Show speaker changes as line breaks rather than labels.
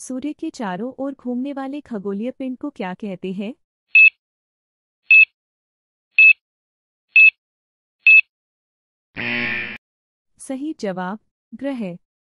सूर्य के चारों ओर घूमने वाले खगोलीय पिंड को क्या कहते हैं
सही जवाब ग्रह